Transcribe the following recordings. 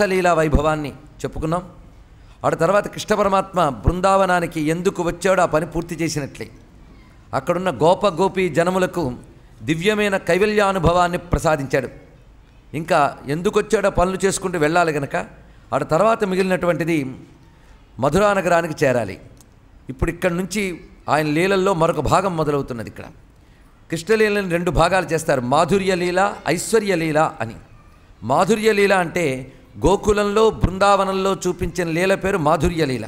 రాసలీలా వైభవాన్ని చెప్పుకున్నాం ఆడ తర్వాత కృష్ణ పరమాత్మ బృందావనానికి ఎందుకు వచ్చాడో ఆ పని పూర్తి చేసినట్లే అక్కడున్న గోప గోపి జనములకు దివ్యమైన కైవల్యానుభవాన్ని ప్రసాదించాడు ఇంకా ఎందుకు వచ్చాడో పనులు చేసుకుంటూ వెళ్ళాలి గనక ఆడ తర్వాత మిగిలినటువంటిది మధురా నగరానికి చేరాలి ఇప్పుడు ఇక్కడ నుంచి ఆయన లీలల్లో మరొక భాగం మొదలవుతున్నది ఇక్కడ కృష్ణలీలని రెండు భాగాలు చేస్తారు మాధుర్య ఐశ్వర్యలీల ఐశ్వర్య అని మాధుర్య అంటే గోకులంలో బృందావనంలో చూపించిన లీల పేరు మాధుర్య లీల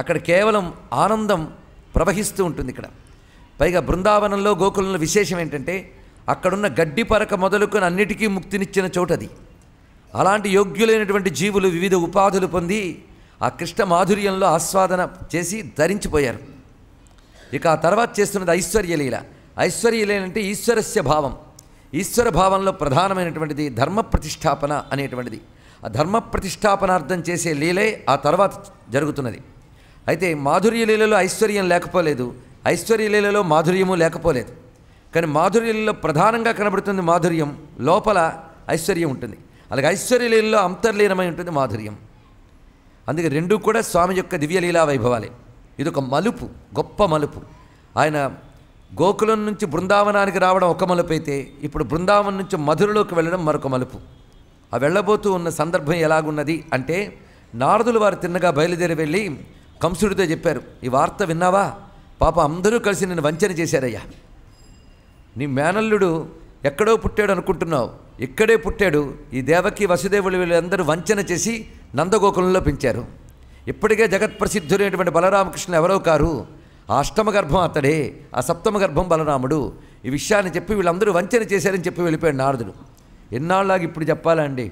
అక్కడ కేవలం ఆనందం ప్రవహిస్తూ ఉంటుంది ఇక్కడ పైగా బృందావనంలో గోకులంలో విశేషం ఏంటంటే అక్కడున్న గడ్డి పరక మొదలుకొని అన్నిటికీ ముక్తినిచ్చిన అది అలాంటి యోగ్యులైనటువంటి జీవులు వివిధ ఉపాధులు పొంది ఆ కృష్ణ మాధుర్యంలో ఆస్వాదన చేసి ధరించిపోయారు ఇక ఆ తర్వాత చేస్తున్నది ఐశ్వర్యలీల ఐశ్వర్యలీల అంటే ఈశ్వరస్య భావం ఈశ్వర భావంలో ప్రధానమైనటువంటిది ధర్మ ప్రతిష్టాపన అనేటువంటిది ఆ ధర్మ ప్రతిష్టాపనార్థం చేసే లీలే ఆ తర్వాత జరుగుతున్నది అయితే మాధుర్య లీలలో ఐశ్వర్యం లేకపోలేదు ఐశ్వర్య లీలలో మాధుర్యము లేకపోలేదు కానీ మాధుర్య లీలలో ప్రధానంగా కనబడుతుంది మాధుర్యం లోపల ఐశ్వర్యం ఉంటుంది అలాగే ఐశ్వర్య లీలలో అంతర్లీనమై ఉంటుంది మాధుర్యం అందుకే రెండు కూడా స్వామి యొక్క దివ్యలీలా వైభవాలే ఒక మలుపు గొప్ప మలుపు ఆయన గోకులం నుంచి బృందావనానికి రావడం ఒక మలుపు అయితే ఇప్పుడు బృందావనం నుంచి మధురలోకి వెళ్ళడం మరొక మలుపు ఆ వెళ్ళబోతూ ఉన్న సందర్భం ఎలాగున్నది అంటే నారదులు వారు తిన్నగా బయలుదేరి వెళ్ళి కంసుడితో చెప్పారు ఈ వార్త విన్నావా పాప అందరూ కలిసి నేను వంచన చేశారయ్యా నీ మేనల్లుడు ఎక్కడో పుట్టాడు అనుకుంటున్నావు ఇక్కడే పుట్టాడు ఈ దేవకి వసుదేవులు వీళ్ళందరూ వంచన చేసి నందగోకులంలో పెంచారు ఇప్పటికే జగత్ప్రసిద్ధులైనటువంటి బలరామకృష్ణ ఎవరో కారు ఆ అష్టమ గర్భం అతడే ఆ సప్తమ గర్భం బలరాముడు ఈ విషయాన్ని చెప్పి వీళ్ళందరూ వంచన చేశారని చెప్పి వెళ్ళిపోయాడు నారదుడు ఎన్నాళ్ళకి ఇప్పుడు చెప్పాలండి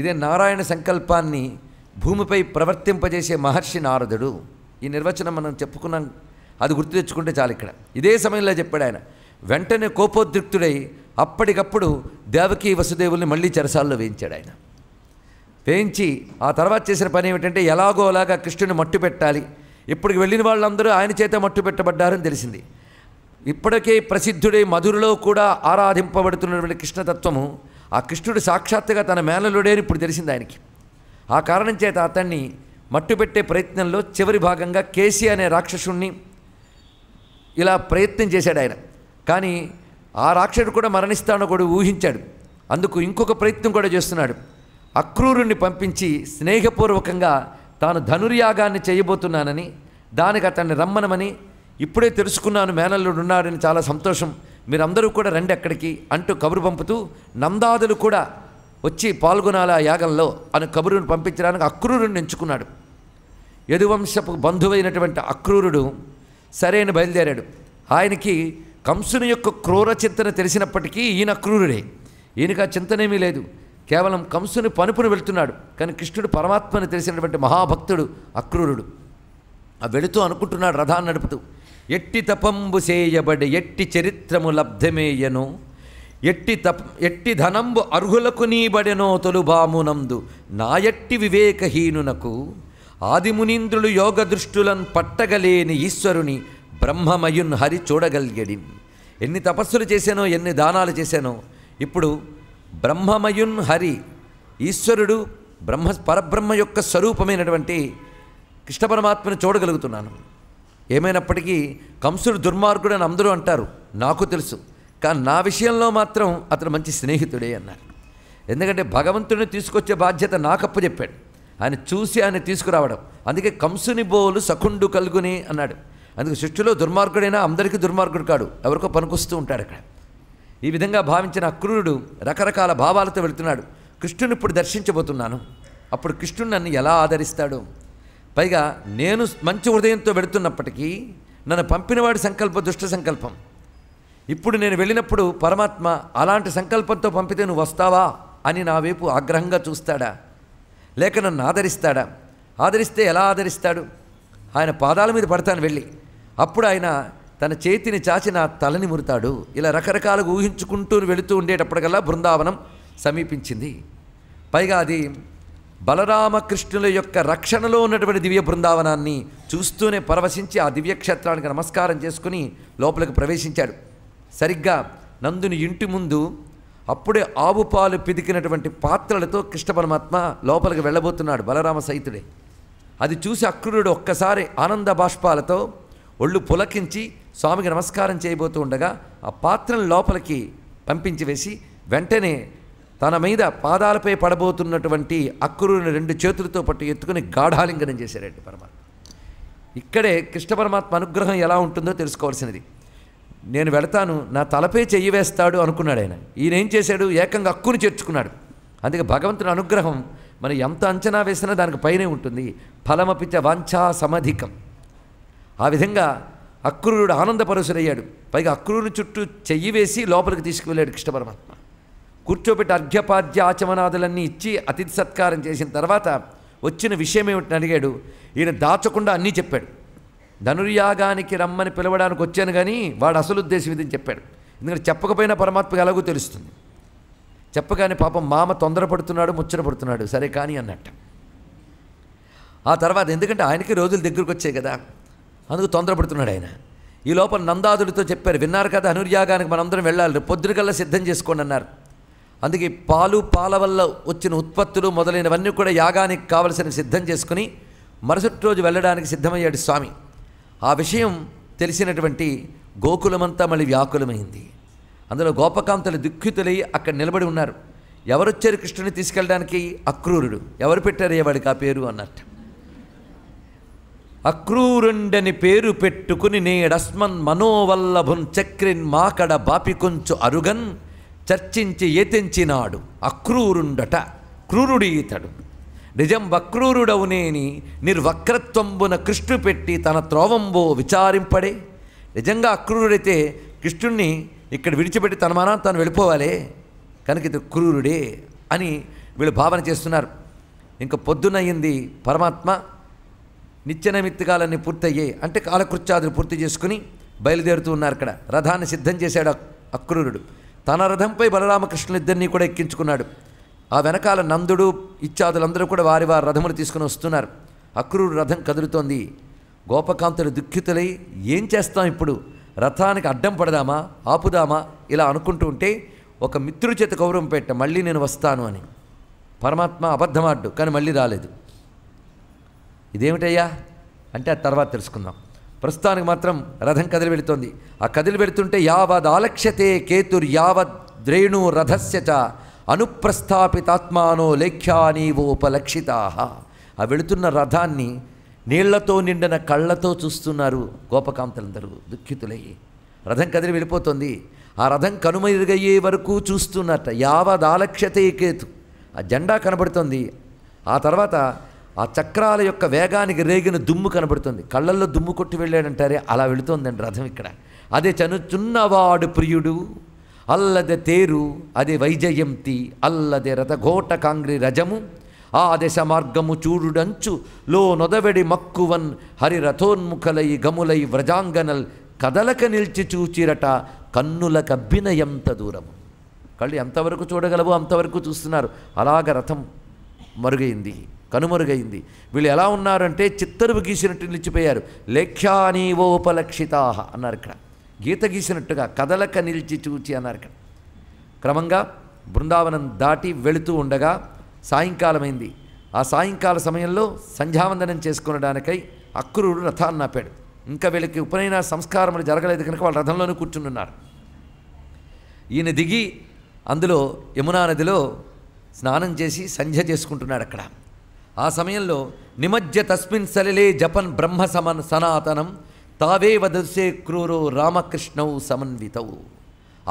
ఇదే నారాయణ సంకల్పాన్ని భూమిపై ప్రవర్తింపజేసే మహర్షి నారదుడు ఈ నిర్వచనం మనం చెప్పుకున్నాం అది గుర్తు తెచ్చుకుంటే చాలు ఇక్కడ ఇదే సమయంలో చెప్పాడు ఆయన వెంటనే కోపోద్రిక్తుడై అప్పటికప్పుడు దేవకీ వసుదేవుల్ని మళ్ళీ చెరసాల్లో వేయించాడు ఆయన వేయించి ఆ తర్వాత చేసిన పని ఏమిటంటే ఎలాగో అలాగా కృష్ణుని మట్టు పెట్టాలి ఇప్పటికి వెళ్ళిన వాళ్ళందరూ ఆయన చేత మట్టు పెట్టబడ్డారని తెలిసింది ఇప్పటికే ప్రసిద్ధుడే మధురలో కూడా ఆరాధింపబడుతున్నటువంటి కృష్ణతత్వము ఆ కృష్ణుడు సాక్షాత్తుగా తన మేనలుడే ఇప్పుడు తెలిసింది ఆయనకి ఆ కారణం చేత అతన్ని మట్టుపెట్టే ప్రయత్నంలో చివరి భాగంగా కేసీ అనే రాక్షసుణ్ణి ఇలా ప్రయత్నం చేశాడు ఆయన కానీ ఆ రాక్షసుడు కూడా మరణిస్తాడో కూడా ఊహించాడు అందుకు ఇంకొక ప్రయత్నం కూడా చేస్తున్నాడు అక్రూరుణ్ణి పంపించి స్నేహపూర్వకంగా తాను ధనుర్యాగాన్ని చేయబోతున్నానని దానికి అతన్ని రమ్మనమని ఇప్పుడే తెలుసుకున్నాను మేనల్లుడు ఉన్నాడని చాలా సంతోషం మీరందరూ కూడా రండి అక్కడికి అంటూ కబురు పంపుతూ నందాదులు కూడా వచ్చి పాల్గొనాలి ఆ యాగంలో అని కబురును పంపించడానికి అక్రూరుని ఎంచుకున్నాడు యదువంశపు బంధువైనటువంటి అక్రూరుడు సరైన బయలుదేరాడు ఆయనకి కంసుని యొక్క క్రూర చింతన తెలిసినప్పటికీ ఈయన అక్రూరుడే ఈయనకు ఆ చింతనేమీ లేదు కేవలం కంసుని పనుపును వెళుతున్నాడు కానీ కృష్ణుడు పరమాత్మని తెలిసినటువంటి మహాభక్తుడు అక్రూరుడు ఆ వెళుతూ అనుకుంటున్నాడు రథాన్ని నడుపుతూ ఎట్టి తపంబు చేయబడి ఎట్టి చరిత్రము లబ్ధమేయను ఎట్టి తప ఎట్టి ధనంబు అర్హులకు నీబడెనో తొలుబామునందు నా ఎట్టి వివేకహీనునకు ఆదిమునీంద్రులు యోగదృష్టులన్ పట్టగలేని ఈశ్వరుని బ్రహ్మమయున్ హరి చూడగలిగడి ఎన్ని తపస్సులు చేశానో ఎన్ని దానాలు చేశానో ఇప్పుడు బ్రహ్మమయున్ హరి ఈశ్వరుడు బ్రహ్మ పరబ్రహ్మ యొక్క స్వరూపమైనటువంటి కృష్ణ పరమాత్మను చూడగలుగుతున్నాను ఏమైనప్పటికీ కంసుడు దుర్మార్గుడు అని అందరూ అంటారు నాకు తెలుసు కానీ నా విషయంలో మాత్రం అతను మంచి స్నేహితుడే అన్నారు ఎందుకంటే భగవంతుడిని తీసుకొచ్చే బాధ్యత నాకు చెప్పాడు ఆయన చూసి ఆయన తీసుకురావడం అందుకే కంసుని బోలు సకుండు కలుగుని అన్నాడు అందుకు సృష్టిలో దుర్మార్గుడైనా అందరికీ దుర్మార్గుడు కాడు ఎవరికో పనికొస్తూ ఉంటాడు అక్కడ ఈ విధంగా భావించిన అక్రూరుడు రకరకాల భావాలతో వెళుతున్నాడు కృష్ణుని ఇప్పుడు దర్శించబోతున్నాను అప్పుడు కృష్ణుడు నన్ను ఎలా ఆదరిస్తాడు పైగా నేను మంచి హృదయంతో వెడుతున్నప్పటికీ నన్ను పంపినవాడి సంకల్ప దుష్ట సంకల్పం ఇప్పుడు నేను వెళ్ళినప్పుడు పరమాత్మ అలాంటి సంకల్పంతో పంపితే నువ్వు వస్తావా అని నా వైపు ఆగ్రహంగా చూస్తాడా లేక నన్ను ఆదరిస్తాడా ఆదరిస్తే ఎలా ఆదరిస్తాడు ఆయన పాదాల మీద పడతాను వెళ్ళి అప్పుడు ఆయన తన చేతిని చాచి నా తలని మురుతాడు ఇలా రకరకాలుగా ఊహించుకుంటూ వెళుతూ ఉండేటప్పటికల్లా బృందావనం సమీపించింది పైగా అది బలరామకృష్ణుల యొక్క రక్షణలో ఉన్నటువంటి దివ్య బృందావనాన్ని చూస్తూనే పరవశించి ఆ దివ్యక్షేత్రానికి నమస్కారం చేసుకుని లోపలికి ప్రవేశించాడు సరిగ్గా నందుని ఇంటి ముందు అప్పుడే ఆవు పాలు పిదికినటువంటి పాత్రలతో కృష్ణ పరమాత్మ లోపలికి వెళ్ళబోతున్నాడు బలరామ సైతుడే అది చూసి అక్రూరుడు ఒక్కసారి ఆనంద బాష్పాలతో ఒళ్ళు పులకించి స్వామికి నమస్కారం చేయబోతూ ఉండగా ఆ పాత్రను లోపలికి పంపించి వేసి వెంటనే తన మీద పాదాలపై పడబోతున్నటువంటి అక్రూరుని రెండు చేతులతో పట్టు ఎత్తుకుని గాఢాలింగనం చేశారండి పరమాత్మ ఇక్కడే కృష్ణ పరమాత్మ అనుగ్రహం ఎలా ఉంటుందో తెలుసుకోవాల్సినది నేను వెళతాను నా తలపై చెయ్యి వేస్తాడు అనుకున్నాడు ఆయన ఈయన ఏం చేశాడు ఏకంగా అక్కుని చేర్చుకున్నాడు అందుకే భగవంతుని అనుగ్రహం మనం ఎంత అంచనా వేసినా దానికి పైనే ఉంటుంది ఫలమపిచ వాంఛా సమధికం ఆ విధంగా అక్రూరుడు ఆనందపరుసుడయ్యాడు పైగా అక్రూరుని చుట్టూ చెయ్యి వేసి లోపలికి తీసుకువెళ్ళాడు కృష్ణ పరమాత్మ కూర్చోబెట్టి అర్ఘ్యపాద్య ఆచమనాదులన్నీ ఇచ్చి అతిథి సత్కారం చేసిన తర్వాత వచ్చిన విషయం ఏమిటని అడిగాడు ఈయన దాచకుండా అన్నీ చెప్పాడు ధనుర్యాగానికి రమ్మని పిలవడానికి వచ్చాను కానీ వాడు అసలు ఉద్దేశం ఇది చెప్పాడు ఎందుకంటే చెప్పకపోయినా పరమాత్మకి ఎలాగో తెలుస్తుంది చెప్పగానే పాపం మామ తొందరపడుతున్నాడు ముచ్చటపడుతున్నాడు సరే కానీ అన్నట్టు ఆ తర్వాత ఎందుకంటే ఆయనకి రోజులు దగ్గరకు వచ్చాయి కదా అందుకు తొందరపడుతున్నాడు ఆయన ఈ లోపల నందాదుడితో చెప్పారు విన్నారు కదా అనుర్యాగానికి మనందరం వెళ్ళాలి పొద్దునకల్లా సిద్ధం చేసుకోండి అన్నారు అందుకే పాలు పాల వల్ల వచ్చిన ఉత్పత్తులు మొదలైనవన్నీ కూడా యాగానికి కావలసిన సిద్ధం చేసుకుని మరుసటి రోజు వెళ్ళడానికి సిద్ధమయ్యాడు స్వామి ఆ విషయం తెలిసినటువంటి గోకులమంతా మళ్ళీ వ్యాకులమైంది అందులో గోపకాంతలు దుఃఖితులై అక్కడ నిలబడి ఉన్నారు ఎవరొచ్చారు కృష్ణుని తీసుకెళ్ళడానికి అక్రూరుడు ఎవరు పెట్టారు ఏవాడికి ఆ పేరు అన్నట్టు అక్రూరుండని పేరు పెట్టుకుని నేడస్మన్ మనోవల్లభున్ చక్రిన్ మాకడ కొంచు అరుగన్ చర్చించి ఏతించినాడు అక్రూరుండట క్రూరుడి ఈతడు నిజం వక్రూరుడవునేని నిర్వక్రత్వంబున కృష్ణు పెట్టి తన త్రోవంబో విచారింపడే నిజంగా అక్రూరుడైతే కృష్ణుణ్ణి ఇక్కడ విడిచిపెట్టి తన మనం తను వెళ్ళిపోవాలి కనుక ఇది క్రూరుడే అని వీళ్ళు భావన చేస్తున్నారు ఇంకా పొద్దునయ్యింది పరమాత్మ నిత్యనమిత్తికాలన్నీ పూర్తయ్యాయి అంటే కాలకృత్యాదులు పూర్తి చేసుకుని బయలుదేరుతూ ఉన్నారు అక్కడ రథాన్ని సిద్ధం చేశాడు అక్రూరుడు తన రథంపై ఇద్దరినీ కూడా ఎక్కించుకున్నాడు ఆ వెనకాల నందుడు ఇత్యాదులందరూ కూడా వారి వారి రథములు తీసుకుని వస్తున్నారు అక్రూరు రథం కదులుతోంది గోపకాంతులు దుఃఖితులై ఏం చేస్తాం ఇప్పుడు రథానికి అడ్డం పడదామా ఆపుదామా ఇలా అనుకుంటూ ఉంటే ఒక మిత్రుడి చేత గౌరవం పెట్ట మళ్ళీ నేను వస్తాను అని పరమాత్మ అబద్ధమాడ్డు కానీ మళ్ళీ రాలేదు ఇదేమిటయ్యా అంటే ఆ తర్వాత తెలుసుకుందాం ప్రస్తుతానికి మాత్రం రథం కదిలి వెళుతోంది ఆ కదిలి వెళుతుంటే యావద్ ఆలక్ష్యతే కేతుర్ యావద్ ద్రేణు రథస్యచ అనుప్రస్థాపితాత్మానో లేఖ్యానీవోపలక్షితా ఆ వెళుతున్న రథాన్ని నీళ్లతో నిండిన కళ్ళతో చూస్తున్నారు గోపకాంతలందరూ దుఃఖితులయ్యి రథం కదిలి వెళ్ళిపోతుంది ఆ రథం కనుమరుగయ్యే వరకు చూస్తున్నట్ట యావద్ ఆలక్ష్యతే కేతు ఆ జెండా కనబడుతుంది ఆ తర్వాత ఆ చక్రాల యొక్క వేగానికి రేగిన దుమ్ము కనబడుతుంది కళ్ళల్లో దుమ్ము కొట్టి వెళ్ళాడంటారే అలా వెళుతోందండి రథం ఇక్కడ అదే చను చున్నవాడు ప్రియుడు అల్లదే తేరు అదే వైజయంతి అల్లదే రథఘోట కాంగ్రి రజము ఆ దశ మార్గము చూడుడంచు లో నొదవెడి మక్కువన్ హరి రథోన్ముఖలై గములై వ్రజాంగనల్ కదలక నిలిచి చూచిరట కన్నుల కబ్బిన ఎంత దూరము కళ్ళు ఎంతవరకు చూడగలవో అంతవరకు చూస్తున్నారు అలాగ రథం మరుగైంది కనుమరుగైంది వీళ్ళు ఎలా ఉన్నారంటే చిత్తరువు గీసినట్టు నిలిచిపోయారు లేఖ్యానీవోపలక్షితాహ అన్నారు ఇక్కడ గీత గీసినట్టుగా కదలక నిలిచి చూచి అన్నారు ఇక్కడ క్రమంగా బృందావనం దాటి వెళుతూ ఉండగా సాయంకాలమైంది ఆ సాయంకాల సమయంలో సంధ్యావందనం చేసుకునడానికై అక్రూరుడు రథాన్ని నాపాడు ఇంకా వీళ్ళకి ఉపనయన సంస్కారములు జరగలేదు కనుక వాళ్ళ రథంలోనే ఉన్నారు ఈయన దిగి అందులో యమునా నదిలో స్నానం చేసి సంధ్య చేసుకుంటున్నాడు అక్కడ ఆ సమయంలో నిమజ్జ తస్మిన్ సలిలే జపన్ బ్రహ్మ సమన్ సనాతనం తావే దృశ్యే క్రూరు రామకృష్ణవు సమన్వితవు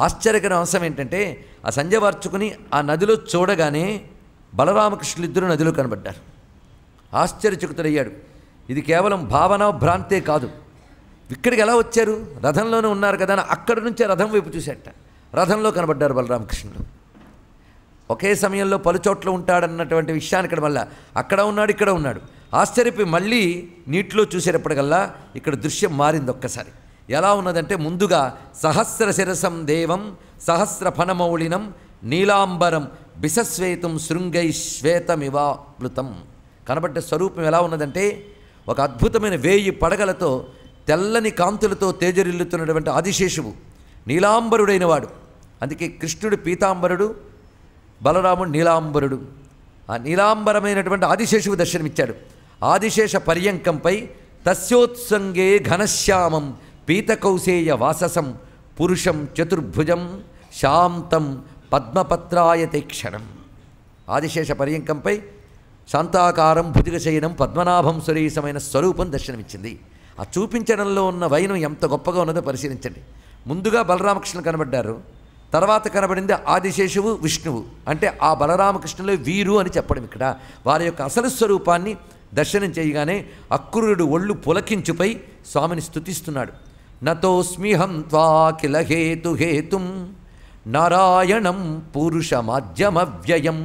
ఆశ్చర్యకర అంశం ఏంటంటే ఆ సంధ్య వార్చుకుని ఆ నదిలో చూడగానే ఇద్దరు నదిలో కనబడ్డారు ఆశ్చర్యచకుతుడయ్యాడు ఇది కేవలం భావన భ్రాంతే కాదు ఇక్కడికి ఎలా వచ్చారు రథంలోనే ఉన్నారు కదా అని అక్కడి నుంచే రథం వైపు చూసేట రథంలో కనబడ్డారు బలరామకృష్ణుడు ఒకే సమయంలో పలుచోట్ల ఉంటాడన్నటువంటి విషయాన్ని ఇక్కడ మళ్ళా అక్కడ ఉన్నాడు ఇక్కడ ఉన్నాడు ఆశ్చర్యపోయి మళ్ళీ నీటిలో చూసేటప్పటికల్లా ఇక్కడ దృశ్యం మారింది ఒక్కసారి ఎలా ఉన్నదంటే ముందుగా సహస్ర శిరసం దేవం సహస్ర ఫనమౌళినం నీలాంబరం బిసశ్వేతం శృంగై శ్వేతమివాప్లుతం కనబడ్డ స్వరూపం ఎలా ఉన్నదంటే ఒక అద్భుతమైన వేయి పడగలతో తెల్లని కాంతులతో తేజరిల్లుతున్నటువంటి ఆదిశేషువు నీలాంబరుడైన వాడు అందుకే కృష్ణుడు పీతాంబరుడు బలరాముడు నీలాంబరుడు ఆ నీలాంబరమైనటువంటి ఆదిశేషువు దర్శనమిచ్చాడు ఆదిశేష పర్యంకంపై తస్యోత్సంగే ఘనశ్యామం పీతకౌసేయ వాససం పురుషం చతుర్భుజం శాంతం పద్మపత్రాయతే క్షణం ఆదిశేష పర్యంకంపై శాంతాకారం శయనం పద్మనాభం సురేశమైన స్వరూపం దర్శనమిచ్చింది ఆ చూపించడంలో ఉన్న వైనం ఎంత గొప్పగా ఉన్నదో పరిశీలించండి ముందుగా బలరామకృష్ణులు కనబడ్డారు తర్వాత కనబడింది ఆదిశేషువు విష్ణువు అంటే ఆ బలరామకృష్ణులే వీరు అని చెప్పడం ఇక్కడ వారి యొక్క అసలు స్వరూపాన్ని దర్శనం చేయగానే అక్రూరుడు ఒళ్ళు పులకించుపై స్వామిని స్థుతిస్తున్నాడు నతోస్మిహం త్వాకిల హేతు హేతుం నారాయణం వ్యయం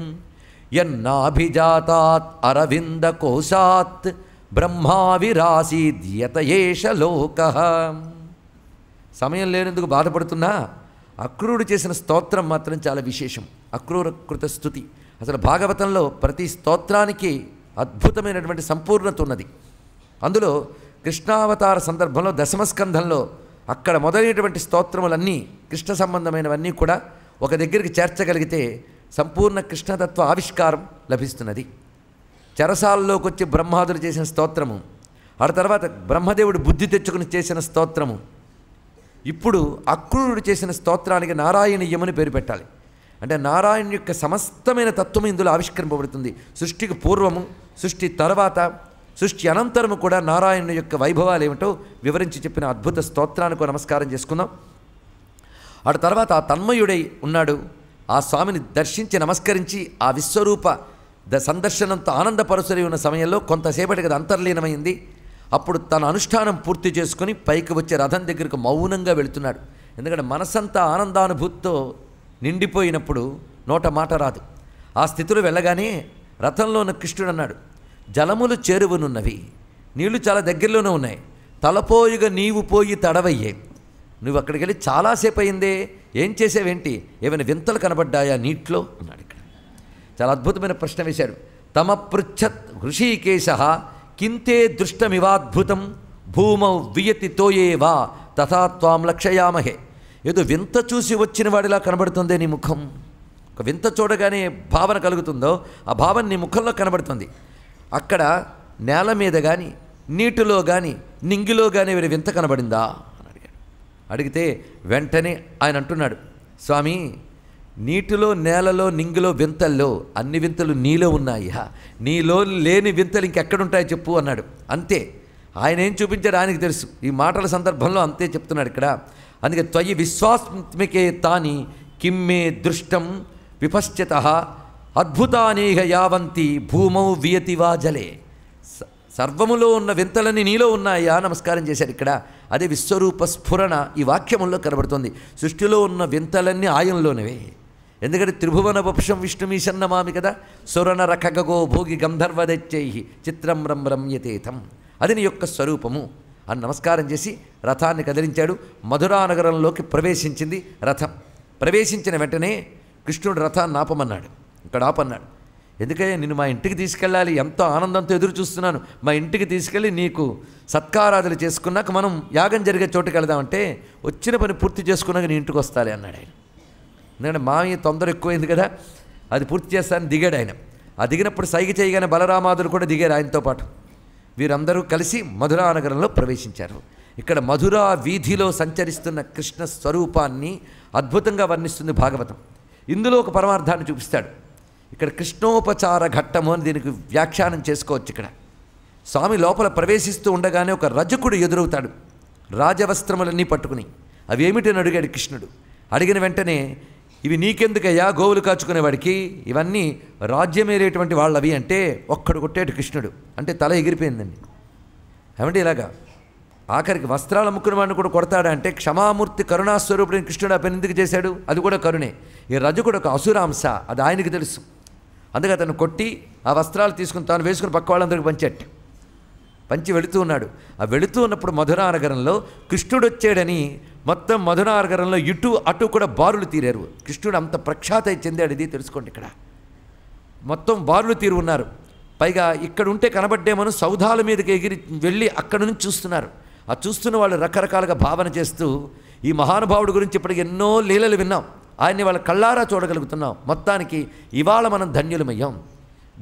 యన్నాభిజాతాత్ అరవింద కోశాత్ బ్రహ్మావిరాసీద్యత ఏష లోక సమయం లేనందుకు బాధపడుతున్నా అక్రూరుడు చేసిన స్తోత్రం మాత్రం చాలా విశేషం కృత స్థుతి అసలు భాగవతంలో ప్రతి స్తోత్రానికి అద్భుతమైనటువంటి సంపూర్ణత ఉన్నది అందులో కృష్ణావతార సందర్భంలో దశమస్కంధంలో అక్కడ మొదలైనటువంటి స్తోత్రములన్నీ కృష్ణ సంబంధమైనవన్నీ కూడా ఒక దగ్గరికి చేర్చగలిగితే సంపూర్ణ కృష్ణతత్వ ఆవిష్కారం లభిస్తున్నది చెరసాలలోకి వచ్చి బ్రహ్మాదులు చేసిన స్తోత్రము ఆ తర్వాత బ్రహ్మదేవుడు బుద్ధి తెచ్చుకుని చేసిన స్తోత్రము ఇప్పుడు అక్రూరుడు చేసిన స్తోత్రానికి నారాయణీయమని పేరు పెట్టాలి అంటే నారాయణ యొక్క సమస్తమైన తత్వం ఇందులో ఆవిష్కరింపబడుతుంది సృష్టికి పూర్వము సృష్టి తర్వాత సృష్టి అనంతరము కూడా నారాయణ యొక్క వైభవాలు ఏమిటో వివరించి చెప్పిన అద్భుత స్తోత్రానికి నమస్కారం చేసుకుందాం అటు తర్వాత ఆ తన్మయుడై ఉన్నాడు ఆ స్వామిని దర్శించి నమస్కరించి ఆ విశ్వరూప ద సందర్శనంతో ఆనందపరుసరి ఉన్న సమయంలో కొంతసేపటికి అది అంతర్లీనమైంది అప్పుడు తన అనుష్ఠానం పూర్తి చేసుకుని పైకి వచ్చే రథం దగ్గరకు మౌనంగా వెళుతున్నాడు ఎందుకంటే మనసంతా ఆనందానుభూతితో నిండిపోయినప్పుడు నోట మాట రాదు ఆ స్థితిలో వెళ్ళగానే రథంలో ఉన్న కృష్ణుడు అన్నాడు జలములు చేరువనున్నవి నీళ్లు చాలా దగ్గరలోనే ఉన్నాయి తలపోయిగా నీవు పోయి తడవయ్యే నువ్వు అక్కడికి వెళ్ళి చాలాసేపు అయిందే ఏం చేసావేంటి ఏమైనా వింతలు కనబడ్డాయా నీటిలో అన్నాడు ఇక్కడ చాలా అద్భుతమైన ప్రశ్న వేశాడు తమ పృచ్ఛత్ ఋషికేశ కింతే దృష్టమివాద్భుతం భూమౌ వియతి తోయేవా తథా త్వాం లక్షయామహే ఏదో వింత చూసి వచ్చిన వాడిలా కనబడుతుంది నీ ముఖం ఒక వింత చూడగానే భావన కలుగుతుందో ఆ భావన నీ ముఖంలో కనబడుతుంది అక్కడ నేల మీద కానీ నీటిలో కానీ నింగిలో కానీ వీరి వింత కనబడిందా అని అడిగాడు అడిగితే వెంటనే ఆయన అంటున్నాడు స్వామి నీటిలో నేలలో నింగిలో వింతల్లో అన్ని వింతలు నీలో ఉన్నాయా నీలో లేని వింతలు ఇంకెక్కడుంటాయో చెప్పు అన్నాడు అంతే ఆయన ఏం చూపించాడు ఆయనకు తెలుసు ఈ మాటల సందర్భంలో అంతే చెప్తున్నాడు ఇక్కడ అందుకే త్వయి విశ్వాస్మికే తాని కిమ్మే దృష్టం విపశ్చిత అద్భుతానేహ యావంతి భూమౌ వియతివా జలే సర్వములో ఉన్న వింతలన్నీ నీలో ఉన్నాయా నమస్కారం చేశారు ఇక్కడ అదే విశ్వరూప స్ఫురణ ఈ వాక్యములో కనబడుతుంది సృష్టిలో ఉన్న వింతలన్నీ ఆయంలోనివే ఎందుకంటే త్రిభువన వపుషం విష్ణుమీశన్నమామి కదా సురణ రఖగగో భోగి గంధర్వదెచ్చై చిత్రం రం రమ్యతేథం అది నీ యొక్క స్వరూపము అని నమస్కారం చేసి రథాన్ని కదిలించాడు మధురానగరంలోకి ప్రవేశించింది రథం ప్రవేశించిన వెంటనే కృష్ణుడు రథాన్ని ఆపమన్నాడు ఇక్కడ ఆపన్నాడు ఎందుకంటే నేను మా ఇంటికి తీసుకెళ్ళాలి ఎంతో ఆనందంతో ఎదురు చూస్తున్నాను మా ఇంటికి తీసుకెళ్ళి నీకు సత్కారాదులు చేసుకున్నాక మనం యాగం జరిగే చోటుకి వెళదామంటే వచ్చిన పని పూర్తి చేసుకున్నాక నీ ఇంటికి వస్తాలే అన్నాడు ఆయన ఎందుకంటే మామయ్య తొందర ఎక్కువైంది కదా అది పూర్తి చేస్తానని దిగాడు ఆయన ఆ దిగినప్పుడు సైగ చేయగానే బలరామాదులు కూడా దిగారు ఆయనతో పాటు వీరందరూ కలిసి మధురా నగరంలో ప్రవేశించారు ఇక్కడ మధురా వీధిలో సంచరిస్తున్న కృష్ణ స్వరూపాన్ని అద్భుతంగా వర్ణిస్తుంది భాగవతం ఇందులో ఒక పరమార్థాన్ని చూపిస్తాడు ఇక్కడ కృష్ణోపచార ఘట్టము అని దీనికి వ్యాఖ్యానం చేసుకోవచ్చు ఇక్కడ స్వామి లోపల ప్రవేశిస్తూ ఉండగానే ఒక రజకుడు ఎదురవుతాడు రాజవస్త్రములన్నీ పట్టుకుని అవి ఏమిటని అడిగాడు కృష్ణుడు అడిగిన వెంటనే ఇవి నీకెందుకయ్యా గోవులు కాచుకునేవాడికి ఇవన్నీ రాజ్యమేరేటువంటి వాళ్ళవి అంటే ఒక్కడు కొట్టేటి కృష్ణుడు అంటే తల ఎగిరిపోయిందండి ఏమంటే ఇలాగా ఆఖరికి వస్త్రాలు అమ్ముకున్న వాడిని కూడా కొడతాడా అంటే క్షమామూర్తి కరుణాస్వరూపుడిని కృష్ణుడు అప్పని ఎందుకు చేశాడు అది కూడా కరుణే ఈ రజు కూడా ఒక అసురాంశ అది ఆయనకి తెలుసు అందుకే అతను కొట్టి ఆ వస్త్రాలు తీసుకుని తాను వేసుకుని పక్క వాళ్ళందరికీ పంచేట పంచి వెళుతూ ఉన్నాడు ఆ వెళుతూ ఉన్నప్పుడు మధురానగరంలో కృష్ణుడు వచ్చాడని మొత్తం మధునాగరంలో ఇటు అటు కూడా బారులు తీరారు కృష్ణుడు అంత ప్రఖ్యాత చెందాడు ఇది తెలుసుకోండి ఇక్కడ మొత్తం బారులు తీరు ఉన్నారు పైగా ఇక్కడ ఉంటే కనబడ్డేమను సౌధాల మీదకి ఎగిరి వెళ్ళి అక్కడ నుంచి చూస్తున్నారు ఆ చూస్తున్న వాళ్ళు రకరకాలుగా భావన చేస్తూ ఈ మహానుభావుడి గురించి ఇప్పటికి ఎన్నో లీలలు విన్నాం ఆయన్ని వాళ్ళ కళ్ళారా చూడగలుగుతున్నాం మొత్తానికి ఇవాళ మనం ధన్యులమయ్యాం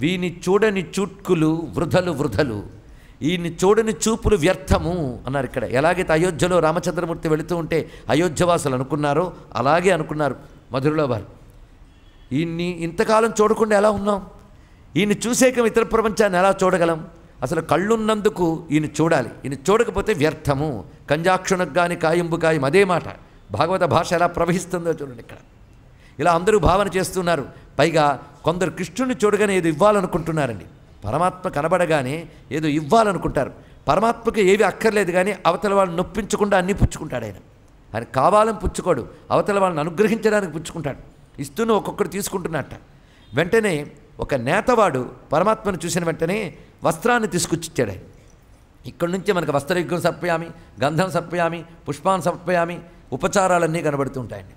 వీని చూడని చుట్కులు వృధలు వృధలు ఈయన్ని చూడని చూపులు వ్యర్థము అన్నారు ఇక్కడ ఎలాగైతే అయోధ్యలో రామచంద్రమూర్తి వెళుతూ ఉంటే అయోధ్యవాసులు అనుకున్నారో అలాగే అనుకున్నారు మధురలో వారు ఈయన్ని ఇంతకాలం చూడకుండా ఎలా ఉన్నాం ఈయన్ని చూసేక ఇతర ప్రపంచాన్ని ఎలా చూడగలం అసలు కళ్ళున్నందుకు ఈయన చూడాలి ఈయన చూడకపోతే వ్యర్థము కంజాక్షుణకు కానీ కాయింబు కాయం అదే మాట భాగవత భాష ఎలా ప్రవహిస్తుందో చూడండి ఇక్కడ ఇలా అందరూ భావన చేస్తున్నారు పైగా కొందరు కృష్ణుని చూడగానే ఏది ఇవ్వాలనుకుంటున్నారండి పరమాత్మ కనబడగానే ఏదో ఇవ్వాలనుకుంటారు పరమాత్మకి ఏవి అక్కర్లేదు కానీ అవతల వాళ్ళని నొప్పించకుండా అన్నీ పుచ్చుకుంటాడు ఆయన ఆయన కావాలని పుచ్చుకోడు అవతల వాళ్ళని అనుగ్రహించడానికి పుచ్చుకుంటాడు ఇస్తూనే ఒక్కొక్కరు తీసుకుంటున్నట్ట వెంటనే ఒక నేతవాడు పరమాత్మను చూసిన వెంటనే వస్త్రాన్ని తీసుకొచ్చిచ్చాడు ఆయన ఇక్కడి నుంచే మనకు వస్త్రయుగ్గం సర్పయామి గంధం సర్పయామి పుష్పాన్ని సర్పయామి ఉపచారాలన్నీ కనబడుతుంటాయండి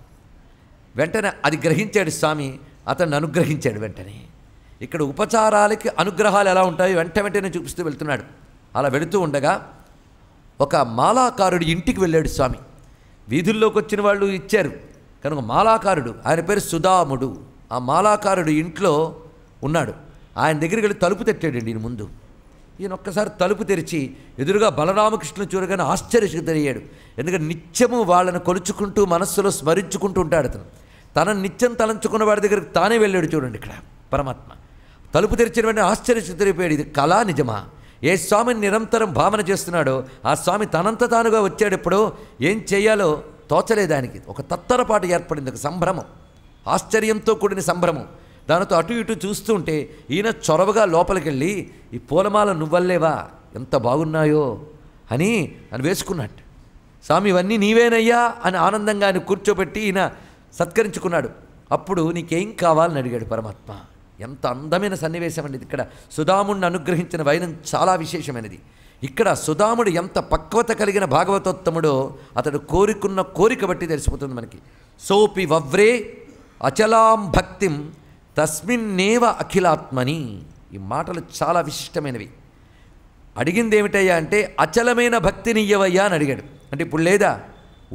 వెంటనే అది గ్రహించాడు స్వామి అతన్ని అనుగ్రహించాడు వెంటనే ఇక్కడ ఉపచారాలకి అనుగ్రహాలు ఎలా ఉంటాయి వెంట వెంటనే చూపిస్తూ వెళ్తున్నాడు అలా వెళుతూ ఉండగా ఒక మాలాకారుడు ఇంటికి వెళ్ళాడు స్వామి వీధుల్లోకి వచ్చిన వాళ్ళు ఇచ్చారు కనుక మాలాకారుడు ఆయన పేరు సుధాముడు ఆ మాలాకారుడు ఇంట్లో ఉన్నాడు ఆయన దగ్గరికి వెళ్ళి తలుపు తెట్టాడండి ఈయన ముందు ఈయన ఒక్కసారి తలుపు తెరిచి ఎదురుగా బలరామకృష్ణుని చూడగానే ఆశ్చర్యచరితయ్యాడు ఎందుకంటే నిత్యము వాళ్ళని కొలుచుకుంటూ మనస్సులో స్మరించుకుంటూ ఉంటాడు అతను తనని నిత్యం తలంచుకున్న వాడి దగ్గరికి తానే వెళ్ళాడు చూడండి ఇక్కడ పరమాత్మ తలుపు తెరిచిన వెంటనే ఆశ్చర్యచరిపోయాడు ఇది కళా నిజమా ఏ స్వామిని నిరంతరం భావన చేస్తున్నాడో ఆ స్వామి తనంత తానుగా వచ్చాడు ఇప్పుడు ఏం చేయాలో తోచలేదానికి ఒక తత్తరపాటు ఏర్పడింది ఒక సంభ్రమం ఆశ్చర్యంతో కూడిన సంభ్రమం దానితో అటు ఇటు చూస్తుంటే ఈయన చొరవగా లోపలికెళ్ళి ఈ పూలమాల నువ్వల్లేవా ఎంత బాగున్నాయో అని అని వేసుకున్నాడు స్వామి ఇవన్నీ నీవేనయ్యా అని ఆనందంగా ఆయన కూర్చోబెట్టి ఈయన సత్కరించుకున్నాడు అప్పుడు నీకేం కావాలని అడిగాడు పరమాత్మ ఎంత అందమైన సన్నివేశం అండి ఇక్కడ సుధాముడిని అనుగ్రహించిన వైనం చాలా విశేషమైనది ఇక్కడ సుధాముడు ఎంత పక్వత కలిగిన భాగవతోత్తముడో అతడు కోరుకున్న కోరిక బట్టి తెలిసిపోతుంది మనకి సోపి వవ్రే అచలాం భక్తిం తస్మిన్నేవ అఖిలాత్మని ఈ మాటలు చాలా విశిష్టమైనవి అడిగింది ఏమిటయ్యా అంటే అచలమైన భక్తినియ్యవయ్యా అని అడిగాడు అంటే ఇప్పుడు లేదా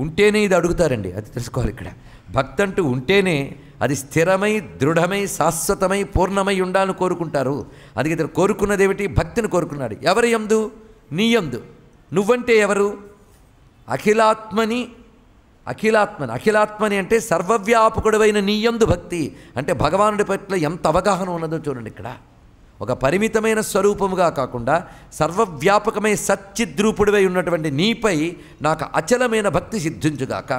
ఉంటేనే ఇది అడుగుతారండి అది తెలుసుకోవాలి ఇక్కడ భక్తి అంటూ ఉంటేనే అది స్థిరమై దృఢమై శాశ్వతమై పూర్ణమై ఉండాలని కోరుకుంటారు అది ఇతను కోరుకున్నది ఏమిటి భక్తిని కోరుకున్నాడు ఎవరి ఎందు నీ ఎందు నువ్వంటే ఎవరు అఖిలాత్మని అఖిలాత్మని అఖిలాత్మని అంటే సర్వవ్యాపకుడమైన నీయందు భక్తి అంటే భగవానుడి పట్ల ఎంత అవగాహన ఉన్నదో చూడండి ఇక్కడ ఒక పరిమితమైన స్వరూపముగా కాకుండా సర్వవ్యాపకమై సచ్చిద్రూపుడివై ఉన్నటువంటి నీపై నాకు అచలమైన భక్తి సిద్ధించుగాక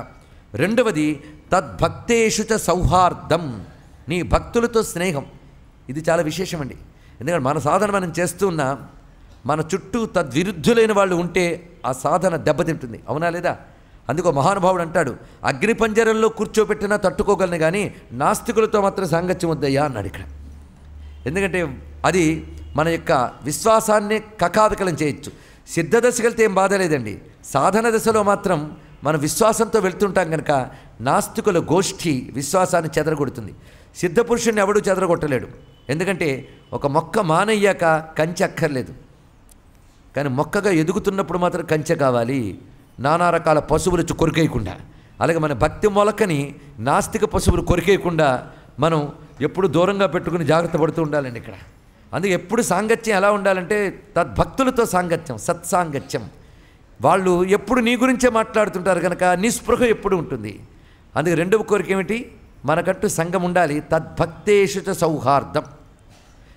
రెండవది తద్భక్తేషు చ సౌహార్దం నీ భక్తులతో స్నేహం ఇది చాలా విశేషమండి ఎందుకంటే మన సాధన మనం చేస్తున్న మన చుట్టూ తద్విరుద్ధులైన వాళ్ళు ఉంటే ఆ సాధన దెబ్బతింటుంది అవునా లేదా అందుకో మహానుభావుడు అంటాడు అగ్నిపంజరంలో కూర్చోబెట్టినా తట్టుకోగలను కానీ నాస్తికులతో మాత్రం సాంగత్యం వద్దయ్యా అన్నాడు ఇక్కడ ఎందుకంటే అది మన యొక్క విశ్వాసాన్ని కకాదకలం చేయొచ్చు సిద్ధదశకి వెళ్తే ఏం బాధ లేదండి సాధన దశలో మాత్రం మనం విశ్వాసంతో వెళ్తుంటాం కనుక నాస్తికుల గోష్ఠి విశ్వాసాన్ని చెదరగొడుతుంది సిద్ధపురుషుడిని ఎవడూ చెదరగొట్టలేడు ఎందుకంటే ఒక మొక్క మానయ్యాక కంచె అక్కర్లేదు కానీ మొక్కగా ఎదుగుతున్నప్పుడు మాత్రం కంచె కావాలి నానా రకాల పశువులు కొరికేయకుండా అలాగే మన భక్తి మొలకని నాస్తిక పశువులు కొరికేయకుండా మనం ఎప్పుడు దూరంగా పెట్టుకుని జాగ్రత్త పడుతూ ఉండాలండి ఇక్కడ అందుకే ఎప్పుడు సాంగత్యం ఎలా ఉండాలంటే తద్భక్తులతో సాంగత్యం సత్సాంగత్యం వాళ్ళు ఎప్పుడు నీ గురించే మాట్లాడుతుంటారు కనుక నిస్పృహ ఎప్పుడు ఉంటుంది అందుకే రెండవ కోరిక ఏమిటి మనకంటూ సంఘం ఉండాలి తద్భక్తేషుచ సౌహార్దం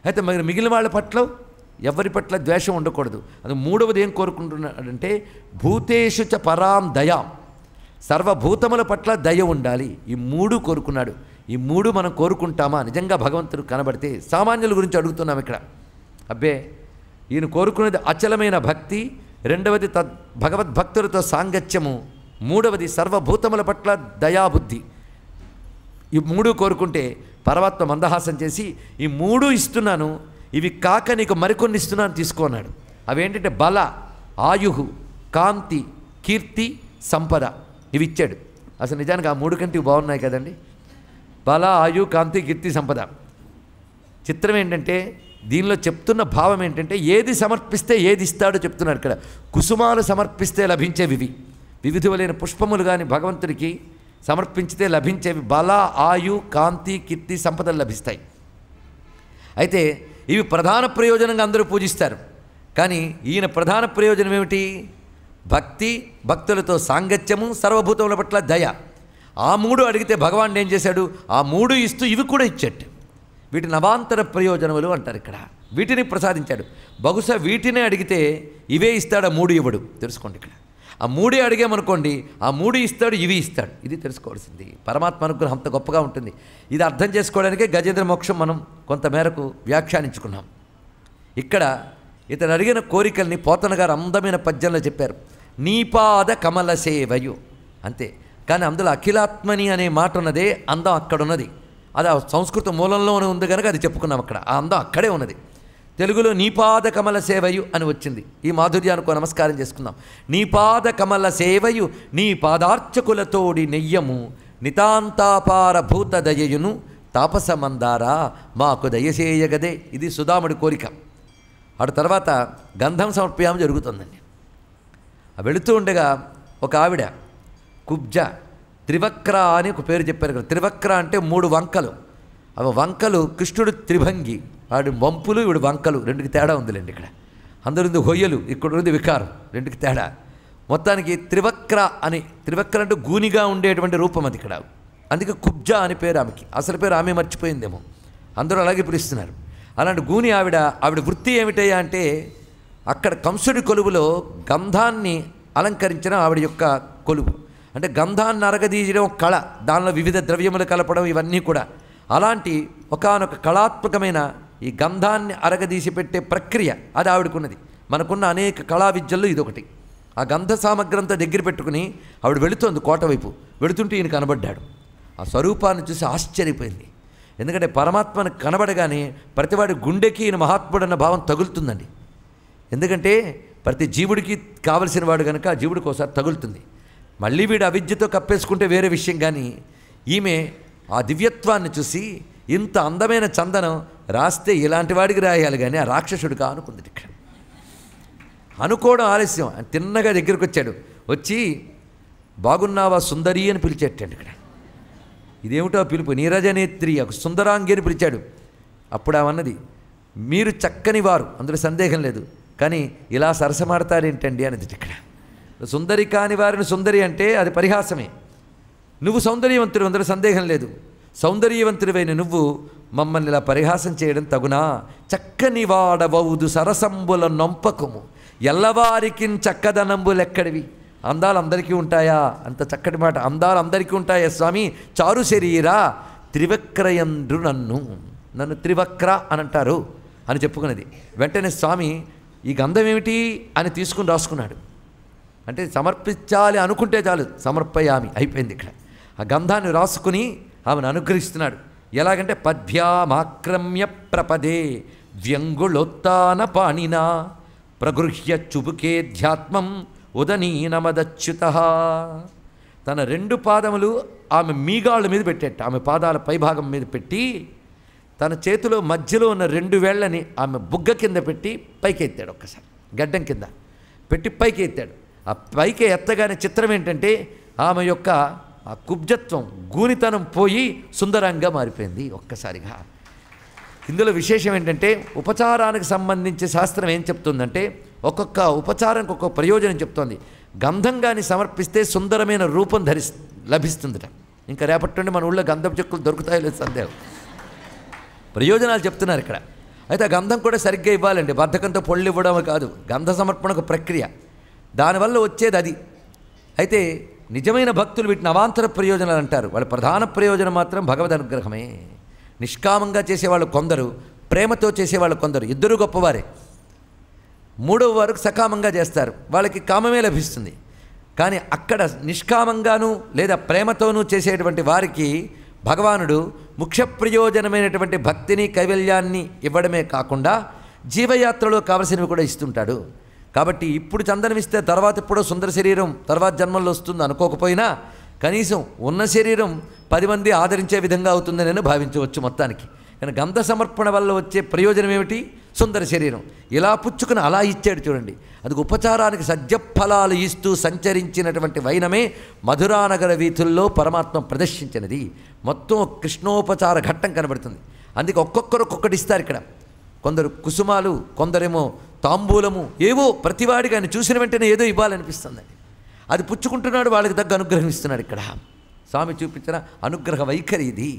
అయితే మరి మిగిలిన వాళ్ళ పట్ల ఎవరి పట్ల ద్వేషం ఉండకూడదు అది మూడవది ఏం కోరుకుంటున్నాడంటే భూతేషుచ పరాం దయాం సర్వభూతముల పట్ల దయ ఉండాలి ఈ మూడు కోరుకున్నాడు ఈ మూడు మనం కోరుకుంటామా నిజంగా భగవంతుడు కనబడితే సామాన్యుల గురించి అడుగుతున్నాం ఇక్కడ అబ్బే ఈయన కోరుకునేది అచలమైన భక్తి రెండవది తద్ భగవద్భక్తులతో సాంగత్యము మూడవది సర్వభూతముల పట్ల దయాబుద్ధి ఈ మూడు కోరుకుంటే పరమాత్మ మందహాసం చేసి ఈ మూడు ఇస్తున్నాను ఇవి కాక నీకు మరికొన్ని ఇస్తున్నాను తీసుకున్నాడు అవేంటంటే బల ఆయు కాంతి కీర్తి సంపద ఇవి ఇచ్చాడు అసలు నిజానికి ఆ మూడు కంటే బాగున్నాయి కదండి బల ఆయు కాంతి కీర్తి సంపద చిత్రం ఏంటంటే దీనిలో చెప్తున్న భావం ఏంటంటే ఏది సమర్పిస్తే ఏది ఇస్తాడో చెప్తున్నారు ఇక్కడ కుసుమాలు సమర్పిస్తే లభించేవి వివిధులైన పుష్పములు కానీ భగవంతుడికి సమర్పించితే లభించేవి బల ఆయు కాంతి కీర్తి సంపదలు లభిస్తాయి అయితే ఇవి ప్రధాన ప్రయోజనంగా అందరూ పూజిస్తారు కానీ ఈయన ప్రధాన ప్రయోజనం ఏమిటి భక్తి భక్తులతో సాంగత్యము సర్వభూతముల పట్ల దయ ఆ మూడు అడిగితే భగవాన్ ఏం చేశాడు ఆ మూడు ఇస్తూ ఇవి కూడా ఇచ్చాడు వీటిని నవాంతర ప్రయోజనములు అంటారు ఇక్కడ వీటిని ప్రసాదించాడు బహుశా వీటినే అడిగితే ఇవే ఇస్తాడు ఆ మూడు ఇవ్వడు తెలుసుకోండి ఇక్కడ ఆ మూడే అడిగామనుకోండి ఆ మూడు ఇస్తాడు ఇవి ఇస్తాడు ఇది తెలుసుకోవాల్సింది పరమాత్మ అనుగ్రహం అంత గొప్పగా ఉంటుంది ఇది అర్థం చేసుకోవడానికే గజేంద్ర మోక్షం మనం కొంతమేరకు వ్యాఖ్యానించుకున్నాం ఇక్కడ ఇతను అడిగిన కోరికల్ని పోతన గారు అందమైన పద్యంలో చెప్పారు నీపాద కమల సేవయు అంతే కానీ అందులో అఖిలాత్మని అనే మాట ఉన్నదే అందం అక్కడ ఉన్నది అది ఆ సంస్కృత మూలంలోనే ఉంది కనుక అది చెప్పుకున్నాం అక్కడ ఆ అందం అక్కడే ఉన్నది తెలుగులో నీపాద కమల సేవయు అని వచ్చింది ఈ మాధుర్యానికి నమస్కారం చేసుకుందాం నీపాద కమల సేవయు నీ పాదార్చకులతోడి నెయ్యము నితాంతాపార భూత దయయును తాపసమందారా మాకు దయసేయగదే ఇది సుధాముడి కోరిక అటు తర్వాత గంధం సమర్పయాము జరుగుతుందండి వెళుతూ ఉండగా ఒక ఆవిడ కుబ్జ త్రివక్ర అని ఒక పేరు చెప్పారు కదా త్రివక్ర అంటే మూడు వంకలు అవి వంకలు కృష్ణుడు త్రిభంగి వాడి వంపులు ఇవిడు వంకలు రెండుకి తేడా ఉందిలేండి ఇక్కడ అందరుంది హొయ్యలు ఇక్కడ ఉంది వికారం రెండుకి తేడా మొత్తానికి త్రివక్ర అని త్రివక్ర అంటే గూనిగా ఉండేటువంటి రూపం అది ఇక్కడ అందుకే కుబ్జ అని పేరు ఆమెకి అసలు పేరు ఆమె మర్చిపోయిందేమో అందరూ అలాగే పిలుస్తున్నారు అలాంటి గూని ఆవిడ ఆవిడ వృత్తి ఏమిటయ్యా అంటే అక్కడ కంసుడి కొలువులో గంధాన్ని అలంకరించిన ఆవిడ యొక్క కొలువు అంటే గంధాన్ని అరగదీయడం కళ దానిలో వివిధ ద్రవ్యములు కలపడం ఇవన్నీ కూడా అలాంటి ఒకనొక కళాత్మకమైన ఈ గంధాన్ని అరగదీసి పెట్టే ప్రక్రియ అది ఆవిడకున్నది మనకున్న అనేక కళా విద్యల్లో ఇదొకటి ఆ గంధ సామగ్రి అంతా దగ్గర పెట్టుకుని ఆవిడ వెళుతోంది కోట వైపు వెళుతుంటే ఈయన కనబడ్డాడు ఆ స్వరూపాన్ని చూసి ఆశ్చర్యపోయింది ఎందుకంటే పరమాత్మను కనబడగానే ప్రతివాడి గుండెకి ఈయన అన్న భావం తగులుతుందండి ఎందుకంటే ప్రతి జీవుడికి కావలసిన వాడు కనుక ఆ జీవుడికి ఒకసారి తగులుతుంది మళ్ళీ వీడు అవిద్యతో కప్పేసుకుంటే వేరే విషయం కానీ ఈమె ఆ దివ్యత్వాన్ని చూసి ఇంత అందమైన చందనం రాస్తే ఇలాంటి వాడికి రాయాలి కానీ ఆ రాక్షసుడిగా అనుకుంది ఇక్కడ అనుకోవడం ఆలస్యం తిన్నగా దగ్గరికి వచ్చాడు వచ్చి బాగున్నావా సుందరి అని పిలిచేటండి ఇక్కడ ఇదేమిటో పిలుపు నీరజనేత్రి ఒక సుందరాంగి అని పిలిచాడు అప్పుడు అవన్నది మీరు చక్కని వారు అందులో సందేహం లేదు కానీ ఇలా సరసమాడతారేంటండి అనేది ఇక్కడ సుందరి కాని వారిని సుందరి అంటే అది పరిహాసమే నువ్వు సౌందర్యవంతుడు అందరూ సందేహం లేదు సౌందర్యవంతుడివైన నువ్వు మమ్మల్ని ఇలా పరిహాసం చేయడం తగునా చక్కని వాడవౌదు సరసంబుల నొంపకము ఎల్లవారికి చక్కదనంబు లెక్కడివి అందాలు అందరికీ ఉంటాయా అంత చక్కటి మాట అందాలు అందరికీ ఉంటాయా స్వామి చారు శరీరా త్రివక్రయంద్రు నన్ను నన్ను త్రివక్ర అని అంటారు అని చెప్పుకున్నది వెంటనే స్వామి ఈ గంధం ఏమిటి అని తీసుకుని రాసుకున్నాడు అంటే సమర్పించాలి అనుకుంటే చాలు సమర్పయామి అయిపోయింది ఇక్కడ ఆ గంధాన్ని రాసుకుని ఆమెను అనుగ్రహిస్తున్నాడు ఎలాగంటే పద్భ్యామాక్రమ్య ప్రపదే వ్యంగుళోత్తాన పాణినా ప్రగృహ్య చుబుకే ధ్యాత్మం ఉదనీనమదచ్యుత తన రెండు పాదములు ఆమె మీగాళ్ళ మీద పెట్టేట ఆమె పాదాల పైభాగం మీద పెట్టి తన చేతిలో మధ్యలో ఉన్న రెండు వేళ్ళని ఆమె బుగ్గ కింద పెట్టి పైకి ఎత్తాడు ఒక్కసారి గడ్డం కింద పెట్టి పైకి ఎత్తాడు ఆ పైకి ఎత్తగానే చిత్రం ఏంటంటే ఆమె యొక్క ఆ కుబ్జత్వం గూనితనం పోయి సుందరంగా మారిపోయింది ఒక్కసారిగా ఇందులో విశేషం ఏంటంటే ఉపచారానికి సంబంధించి శాస్త్రం ఏం చెప్తుందంటే ఒక్కొక్క ఉపచారానికి ఒక్కొక్క ప్రయోజనం చెప్తోంది గంధంగాని సమర్పిస్తే సుందరమైన రూపం ధరి లభిస్తుందట ఇంకా రేపటి నుండి మన ఊళ్ళో గంధం చెక్కులు దొరుకుతాయో లేదు సందేహం ప్రయోజనాలు చెప్తున్నారు ఇక్కడ అయితే ఆ గంధం కూడా సరిగ్గా ఇవ్వాలండి బద్ధకంతో పొళ్ళు ఇవ్వడం కాదు గంధ సమర్పణ ఒక ప్రక్రియ దానివల్ల వచ్చేది అది అయితే నిజమైన భక్తులు వీటిని అవాంతర ప్రయోజనాలు అంటారు వాళ్ళ ప్రధాన ప్రయోజనం మాత్రం భగవద్ అనుగ్రహమే నిష్కామంగా చేసేవాళ్ళు కొందరు ప్రేమతో చేసేవాళ్ళు కొందరు ఇద్దరు గొప్పవారే మూడవ వారు సకామంగా చేస్తారు వాళ్ళకి కామమే లభిస్తుంది కానీ అక్కడ నిష్కామంగాను లేదా ప్రేమతోనూ చేసేటువంటి వారికి భగవానుడు ముఖ్య ప్రయోజనమైనటువంటి భక్తిని కైవల్యాన్ని ఇవ్వడమే కాకుండా జీవయాత్రలో కావలసినవి కూడా ఇస్తుంటాడు కాబట్టి ఇప్పుడు చందనమిస్తే తర్వాత ఎప్పుడో సుందర శరీరం తర్వాత జన్మల్లో వస్తుంది అనుకోకపోయినా కనీసం ఉన్న శరీరం పది మంది ఆదరించే విధంగా అవుతుంది నేను భావించవచ్చు మొత్తానికి కానీ గంధ సమర్పణ వల్ల వచ్చే ప్రయోజనం ఏమిటి సుందర శరీరం ఇలా పుచ్చుకుని అలా ఇచ్చాడు చూడండి అది ఉపచారానికి ఫలాలు ఇస్తూ సంచరించినటువంటి వైనమే మధురానగర వీధుల్లో పరమాత్మ ప్రదర్శించినది మొత్తం కృష్ణోపచార ఘట్టం కనబడుతుంది అందుకే ఒక్కొక్కరు ఒక్కొక్కటి ఇస్తారు ఇక్కడ కొందరు కుసుమాలు కొందరేమో తాంబూలము ఏవో ప్రతివాడికి ఆయన చూసిన వెంటనే ఏదో ఇవ్వాలనిపిస్తుంది అది పుచ్చుకుంటున్నాడు వాళ్ళకి దగ్గ అనుగ్రహం ఇస్తున్నాడు ఇక్కడ స్వామి చూపించిన అనుగ్రహ వైఖరి ఇది